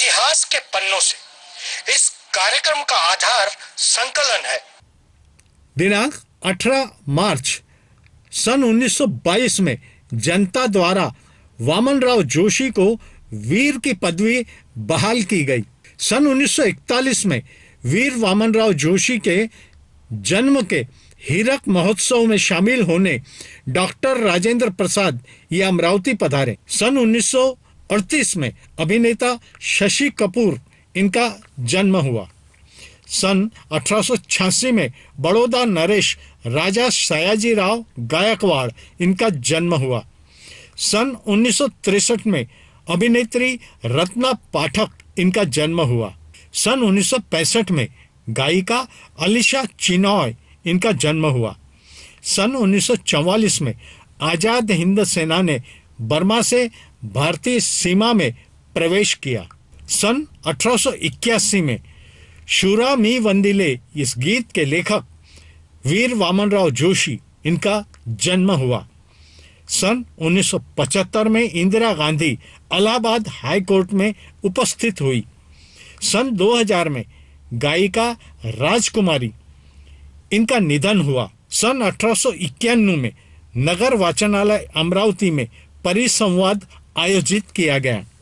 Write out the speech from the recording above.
इतिहास के पन्नों से इस कार्यक्रम का आधार संकलन है दिनांक 18 मार्च सन 1922 में जनता द्वारा वामन राव जोशी को वीर की पदवी बहाल की गई सन 1941 में वीर वामन राव जोशी के जन्म के हीरक महोत्सव में शामिल होने डॉक्टर राजेंद्र प्रसाद ये अमरावती पधारे सन 1938 में अभिनेता शशि कपूर इनका जन्म हुआ सन 1886 में बड़ौदा नरेश राजा सयाजी राव गायकवाड़ इनका जन्म हुआ सन 1963 में अभिनेत्री रत्ना पाठक इनका जन्म हुआ सन 1965 में गायिका अलिशा चिनॉय इनका जन्म हुआ सन 1944 में आज़ाद हिंद सेना ने बर्मा से भारतीय सीमा में प्रवेश किया सन 1881 में शूरा मी वंदिले इस गीत के लेखक वीर राव जोशी इनका जन्म हुआ सन 1975 में इंदिरा गांधी अलाहाबाद हाई कोर्ट में उपस्थित हुई सन 2000 में गायिका राजकुमारी इनका निधन हुआ सन अठारह में नगर वाचनालय अमरावती में परिसंवाद आयोजित किया गया